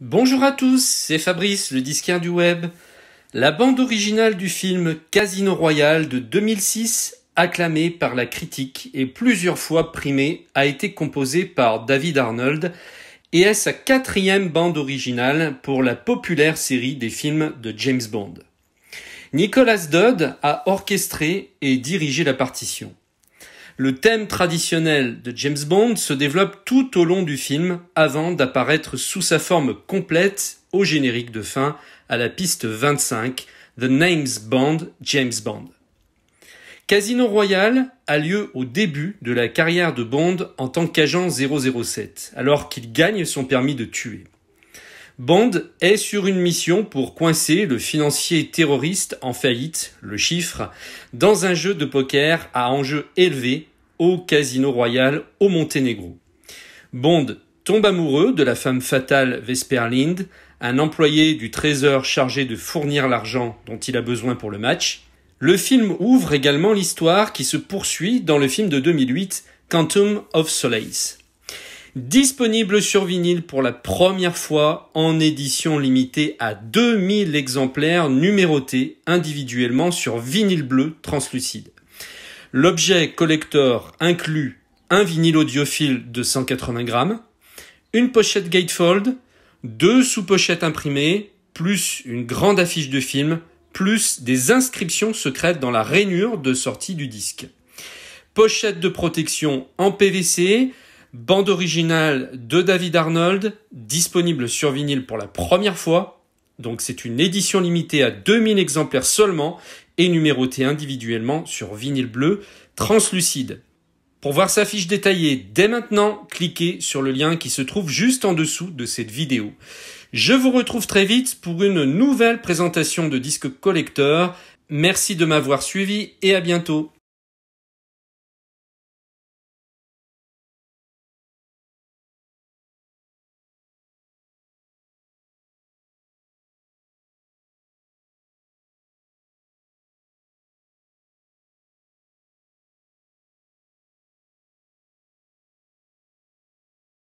Bonjour à tous, c'est Fabrice, le disquaire du web. La bande originale du film Casino Royale de 2006, acclamée par la critique et plusieurs fois primée, a été composée par David Arnold et est sa quatrième bande originale pour la populaire série des films de James Bond. Nicolas Dodd a orchestré et dirigé la partition. Le thème traditionnel de James Bond se développe tout au long du film avant d'apparaître sous sa forme complète au générique de fin à la piste 25 The Names Bond James Bond. Casino Royale a lieu au début de la carrière de Bond en tant qu'agent 007, alors qu'il gagne son permis de tuer. Bond est sur une mission pour coincer le financier terroriste en faillite, le chiffre, dans un jeu de poker à enjeu élevé au Casino Royal au Monténégro. Bond tombe amoureux de la femme fatale Lind, un employé du Trésor chargé de fournir l'argent dont il a besoin pour le match. Le film ouvre également l'histoire qui se poursuit dans le film de 2008 Quantum of Solace disponible sur vinyle pour la première fois en édition limitée à 2000 exemplaires numérotés individuellement sur vinyle bleu translucide. L'objet collector inclut un vinyle audiophile de 180 grammes, une pochette gatefold, deux sous-pochettes imprimées, plus une grande affiche de film, plus des inscriptions secrètes dans la rainure de sortie du disque. Pochette de protection en PVC, Bande originale de David Arnold, disponible sur vinyle pour la première fois. Donc c'est une édition limitée à 2000 exemplaires seulement et numérotée individuellement sur vinyle bleu translucide. Pour voir sa fiche détaillée dès maintenant, cliquez sur le lien qui se trouve juste en dessous de cette vidéo. Je vous retrouve très vite pour une nouvelle présentation de disques collector. Merci de m'avoir suivi et à bientôt.